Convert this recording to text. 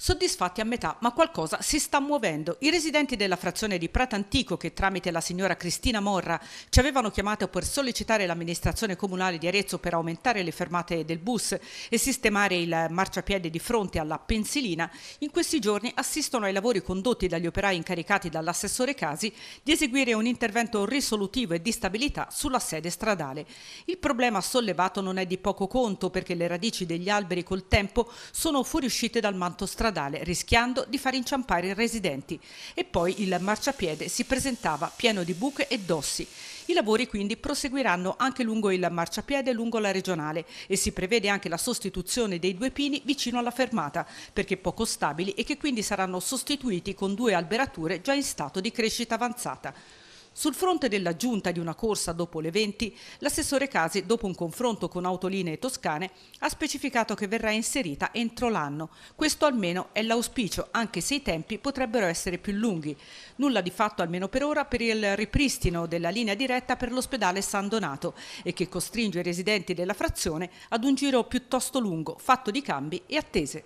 Soddisfatti a metà, ma qualcosa si sta muovendo. I residenti della frazione di Prato Antico, che tramite la signora Cristina Morra ci avevano chiamato per sollecitare l'amministrazione comunale di Arezzo per aumentare le fermate del bus e sistemare il marciapiede di fronte alla pensilina, in questi giorni assistono ai lavori condotti dagli operai incaricati dall'assessore Casi di eseguire un intervento risolutivo e di stabilità sulla sede stradale. Il problema sollevato non è di poco conto perché le radici degli alberi col tempo sono fuoriuscite dal manto stradale stradale rischiando di far inciampare i residenti e poi il marciapiede si presentava pieno di buche e dossi. I lavori quindi proseguiranno anche lungo il marciapiede lungo la regionale e si prevede anche la sostituzione dei due pini vicino alla fermata perché poco stabili e che quindi saranno sostituiti con due alberature già in stato di crescita avanzata. Sul fronte dell'aggiunta di una corsa dopo le 20, l'assessore Casi, dopo un confronto con autolinee toscane, ha specificato che verrà inserita entro l'anno. Questo almeno è l'auspicio, anche se i tempi potrebbero essere più lunghi. Nulla di fatto almeno per ora per il ripristino della linea diretta per l'ospedale San Donato e che costringe i residenti della frazione ad un giro piuttosto lungo, fatto di cambi e attese.